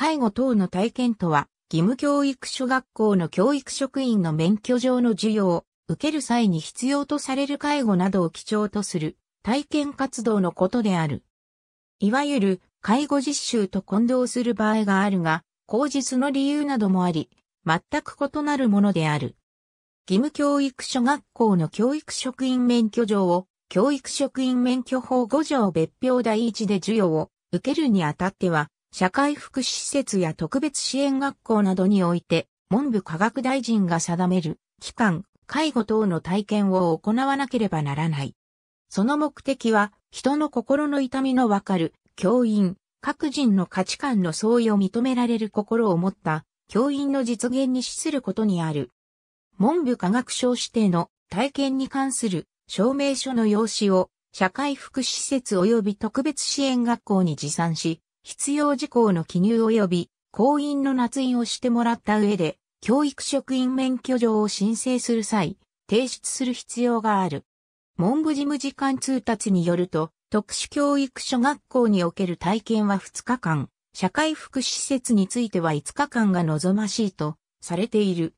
介護等の体験とは、義務教育所学校の教育職員の免許上の授与を受ける際に必要とされる介護などを基調とする体験活動のことである。いわゆる介護実習と混同する場合があるが、口実の理由などもあり、全く異なるものである。義務教育所学校の教育職員免許状を教育職員免許法5条別表第1で授与を受けるにあたっては、社会福祉施設や特別支援学校などにおいて、文部科学大臣が定める、期間、介護等の体験を行わなければならない。その目的は、人の心の痛みのわかる、教員、各人の価値観の相違を認められる心を持った、教員の実現に資することにある。文部科学省指定の体験に関する証明書の用紙を社会福祉施設及び特別支援学校に持参し、必要事項の記入及び行員の捺印をしてもらった上で、教育職員免許状を申請する際、提出する必要がある。文部事務次官通達によると、特殊教育所学校における体験は2日間、社会福祉施設については5日間が望ましいとされている。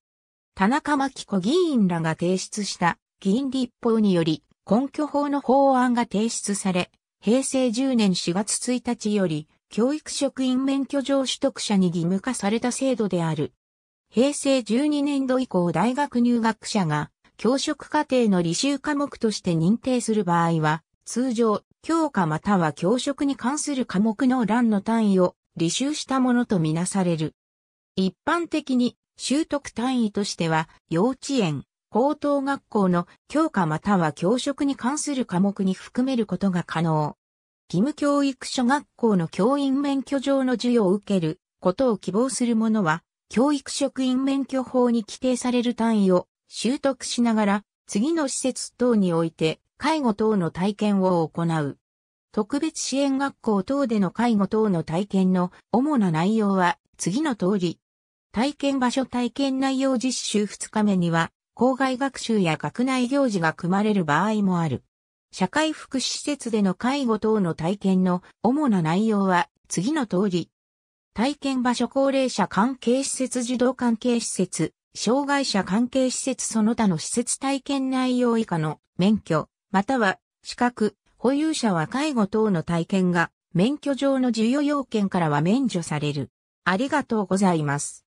田中真紀子議員らが提出した議員立法により根拠法の法案が提出され、平成10年4月1日より教育職員免許状取得者に義務化された制度である。平成12年度以降大学入学者が教職課程の履修科目として認定する場合は、通常、教科または教職に関する科目の欄の単位を履修したものとみなされる。一般的に習得単位としては、幼稚園、高等学校の教科または教職に関する科目に含めることが可能。義務教育所学校の教員免許上の授与を受けることを希望する者は、教育職員免許法に規定される単位を習得しながら、次の施設等において、介護等の体験を行う。特別支援学校等での介護等の体験の主な内容は次の通り。体験場所体験内容実習2日目には、校外学習や学内行事が組まれる場合もある。社会福祉施設での介護等の体験の主な内容は次の通り。体験場所高齢者関係施設児童関係施設、障害者関係施設その他の施設体験内容以下の免許、または資格、保有者は介護等の体験が免許上の授与要件からは免除される。ありがとうございます。